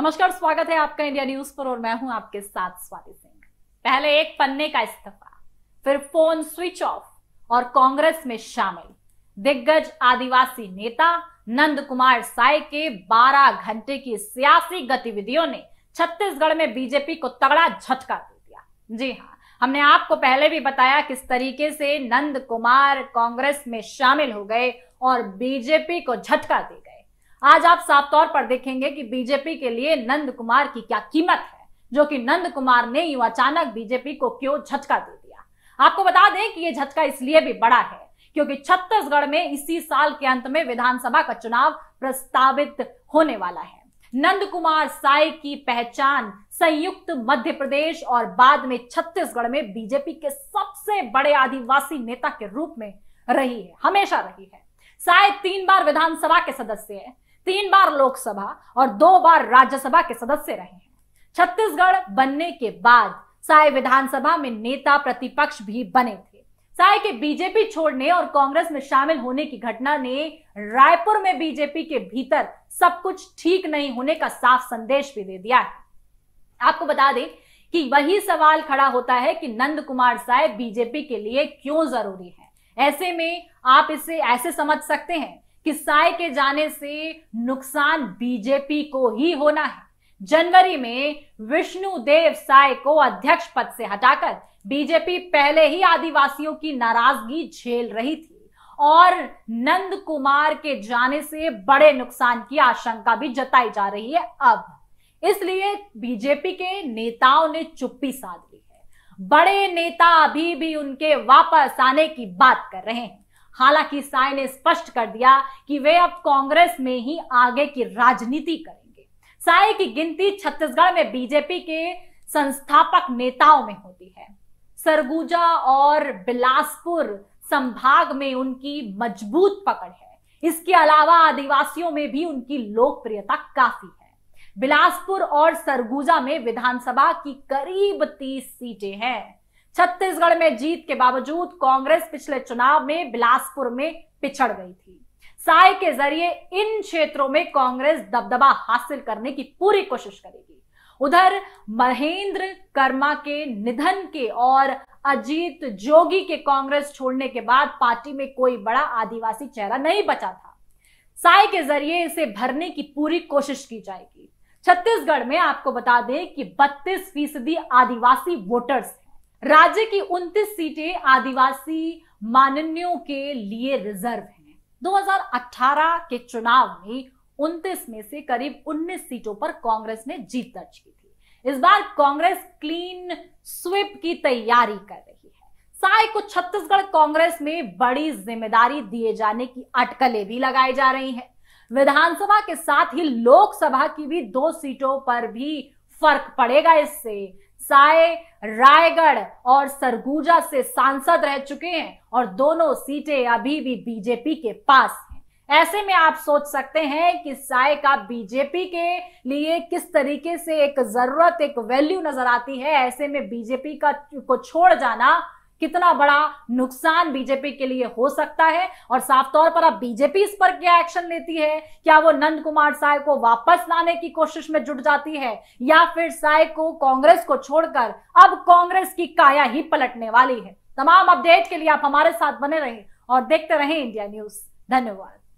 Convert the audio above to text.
नमस्कार स्वागत है आपका इंडिया न्यूज पर और मैं हूं आपके साथ स्वाति सिंह पहले एक पन्ने का इस्तीफा फिर फोन स्विच ऑफ और कांग्रेस में शामिल दिग्गज आदिवासी नेता नंद कुमार साय के 12 घंटे की सियासी गतिविधियों ने छत्तीसगढ़ में बीजेपी को तगड़ा झटका दे दिया जी हाँ हमने आपको पहले भी बताया किस तरीके से नंद कुमार कांग्रेस में शामिल हो गए और बीजेपी को झटका दे गए आज आप साफ तौर पर देखेंगे कि बीजेपी के लिए नंद कुमार की क्या कीमत है जो कि नंद कुमार ने यूं अचानक बीजेपी को क्यों झटका दे दिया आपको बता दें कि ये झटका इसलिए भी बड़ा है क्योंकि छत्तीसगढ़ में इसी साल के अंत में विधानसभा का चुनाव प्रस्तावित होने वाला है नंद कुमार साय की पहचान संयुक्त मध्य प्रदेश और बाद में छत्तीसगढ़ में बीजेपी के सबसे बड़े आदिवासी नेता के रूप में रही है हमेशा रही है साय तीन बार विधानसभा के सदस्य है तीन बार लोकसभा और दो बार राज्यसभा के सदस्य रहे हैं छत्तीसगढ़ बनने के बाद साय विधानसभा में नेता प्रतिपक्ष भी बने थे साय के बीजेपी छोड़ने और कांग्रेस में शामिल होने की घटना ने रायपुर में बीजेपी के भीतर सब कुछ ठीक नहीं होने का साफ संदेश भी दे दिया है आपको बता दें कि वही सवाल खड़ा होता है कि नंद कुमार साय बीजेपी के लिए क्यों जरूरी है ऐसे में आप इसे ऐसे समझ सकते हैं साय के जाने से नुकसान बीजेपी को ही होना है जनवरी में विष्णु देव साय को अध्यक्ष पद से हटाकर बीजेपी पहले ही आदिवासियों की नाराजगी झेल रही थी और नंद कुमार के जाने से बड़े नुकसान की आशंका भी जताई जा रही है अब इसलिए बीजेपी के नेताओं ने चुप्पी साध ली है बड़े नेता अभी भी उनके वापस आने की बात कर रहे हैं हालांकि साय ने स्पष्ट कर दिया कि वे अब कांग्रेस में ही आगे की राजनीति करेंगे साय की गिनती छत्तीसगढ़ में बीजेपी के संस्थापक नेताओं में होती है सरगुजा और बिलासपुर संभाग में उनकी मजबूत पकड़ है इसके अलावा आदिवासियों में भी उनकी लोकप्रियता काफी है बिलासपुर और सरगुजा में विधानसभा की करीब तीस सीटें हैं छत्तीसगढ़ में जीत के बावजूद कांग्रेस पिछले चुनाव में बिलासपुर में पिछड़ गई थी साय के जरिए इन क्षेत्रों में कांग्रेस दबदबा हासिल करने की पूरी कोशिश करेगी उधर महेंद्र कर्मा के निधन के और अजीत जोगी के कांग्रेस छोड़ने के बाद पार्टी में कोई बड़ा आदिवासी चेहरा नहीं बचा था साय के जरिए इसे भरने की पूरी कोशिश की जाएगी छत्तीसगढ़ में आपको बता दें कि 32 फीसदी आदिवासी वोटर्स हैं राज्य की 29 सीटें आदिवासी माननीयों के लिए रिजर्व हैं 2018 के चुनाव में 29 में से करीब 19 सीटों पर कांग्रेस ने जीत दर्ज की थी इस बार कांग्रेस क्लीन स्वीप की तैयारी कर रही है साय को छत्तीसगढ़ कांग्रेस में बड़ी जिम्मेदारी दिए जाने की अटकलें भी लगाई जा रही हैं विधानसभा के साथ ही लोकसभा की भी दो सीटों पर भी फर्क पड़ेगा इससे साय रायगढ़ और सरगुजा से सांसद रह चुके हैं और दोनों सीटें अभी भी बीजेपी के पास हैं ऐसे में आप सोच सकते हैं कि साय का बीजेपी के लिए किस तरीके से एक जरूरत एक वैल्यू नजर आती है ऐसे में बीजेपी का को छोड़ जाना कितना बड़ा नुकसान बीजेपी के लिए हो सकता है और साफ तौर पर अब बीजेपी इस पर क्या एक्शन लेती है क्या वो नंद कुमार साय को वापस लाने की कोशिश में जुट जाती है या फिर साय को कांग्रेस को छोड़कर अब कांग्रेस की काया ही पलटने वाली है तमाम अपडेट के लिए आप हमारे साथ बने रहें और देखते रहें इंडिया न्यूज धन्यवाद